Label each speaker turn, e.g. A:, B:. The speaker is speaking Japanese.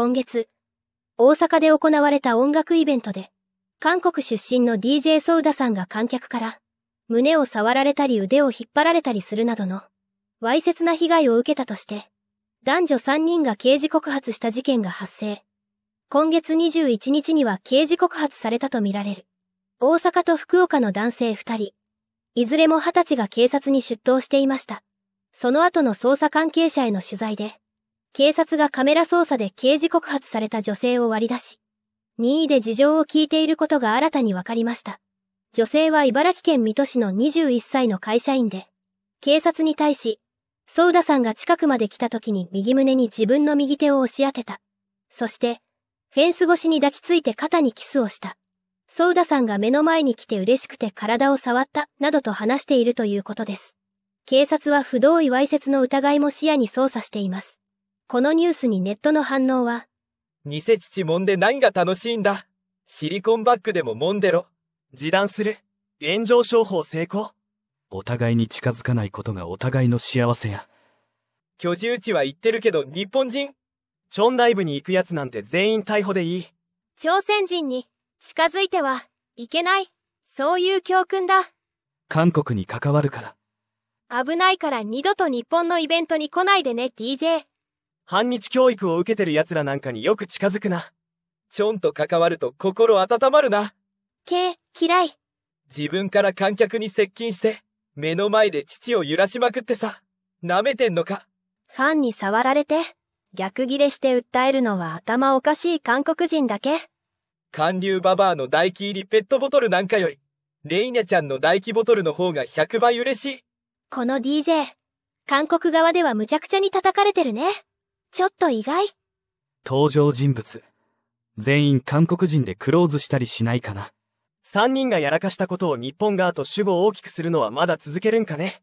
A: 今月、大阪で行われた音楽イベントで、韓国出身の DJ ソウダさんが観客から、胸を触られたり腕を引っ張られたりするなどの、わいせつな被害を受けたとして、男女3人が刑事告発した事件が発生。今月21日には刑事告発されたとみられる。大阪と福岡の男性2人、いずれも20歳が警察に出頭していました。その後の捜査関係者への取材で、警察がカメラ捜査で刑事告発された女性を割り出し、任意で事情を聞いていることが新たに分かりました。女性は茨城県水戸市の21歳の会社員で、警察に対し、ソーダさんが近くまで来た時に右胸に自分の右手を押し当てた。そして、フェンス越しに抱きついて肩にキスをした。ソーダさんが目の前に来て嬉しくて体を触った、などと話しているということです。警察は不同意わいせつの疑いも視野に捜査しています。このニュースにネットの反応は
B: 偽父もんで何が楽しいんだシリコンバッグでももんでろ。示談する。炎上商法成功。お互いに近づかないことがお互いの幸せや。居住地は言ってるけど日本人チョンライブに行くやつなんて全員逮捕でいい。
C: 朝鮮人に近づいてはいけない。そういう教訓だ。
B: 韓国に関わるか
C: ら。危ないから二度と日本のイベントに来ないでね DJ。
B: 反日教育を受けてる奴らなんかによく近づくな。ちょんと関わると心温まるな。
C: け
A: 嫌い。
B: 自分から観客に接近して、目の前で父を揺らしまくってさ、舐めてんのか。
A: ファンに触られて、逆ギレして訴えるのは頭おかしい韓国人だけ。
B: 韓流ババアの唾液入りペットボトルなんかより、レイニャちゃんの唾液ボトルの方が100倍嬉しい。
A: この DJ、韓国側では無茶苦茶に叩かれてるね。ちょっと意外。
B: 登場人物。全員韓国人でクローズしたりしないかな。3人がやらかしたことを日本側と主語を大きくするのはまだ続けるんかね。